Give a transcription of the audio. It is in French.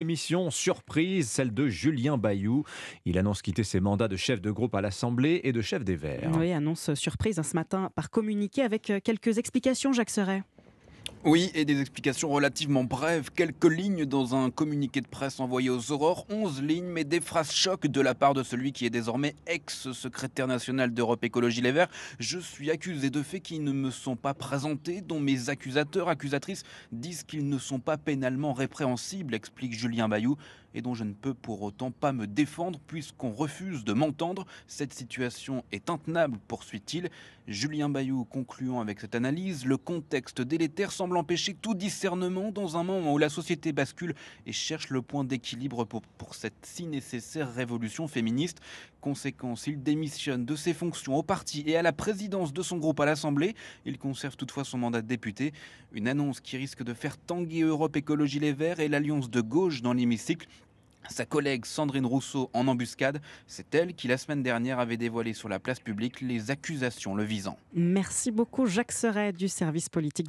Émission surprise, celle de Julien Bayou. Il annonce quitter ses mandats de chef de groupe à l'Assemblée et de chef des Verts. Oui, annonce surprise hein, ce matin par communiqué avec euh, quelques explications, Jacques Serret. Oui, et des explications relativement brèves, quelques lignes dans un communiqué de presse envoyé aux Aurores, 11 lignes, mais des phrases choc de la part de celui qui est désormais ex-secrétaire national d'Europe Écologie Les Verts. Je suis accusé de faits qui ne me sont pas présentés, dont mes accusateurs, accusatrices disent qu'ils ne sont pas pénalement répréhensibles, explique Julien Bayou et dont je ne peux pour autant pas me défendre puisqu'on refuse de m'entendre. Cette situation est intenable, poursuit-il. Julien Bayou concluant avec cette analyse, le contexte délétère semble empêcher tout discernement dans un moment où la société bascule et cherche le point d'équilibre pour, pour cette si nécessaire révolution féministe. Conséquence, il démissionne de ses fonctions au parti et à la présidence de son groupe à l'Assemblée. Il conserve toutefois son mandat de député, une annonce qui risque de faire tanguer Europe Écologie Les Verts et l'alliance de gauche dans l'hémicycle. Sa collègue Sandrine Rousseau en embuscade, c'est elle qui la semaine dernière avait dévoilé sur la place publique les accusations le visant. Merci beaucoup Jacques Serret du service politique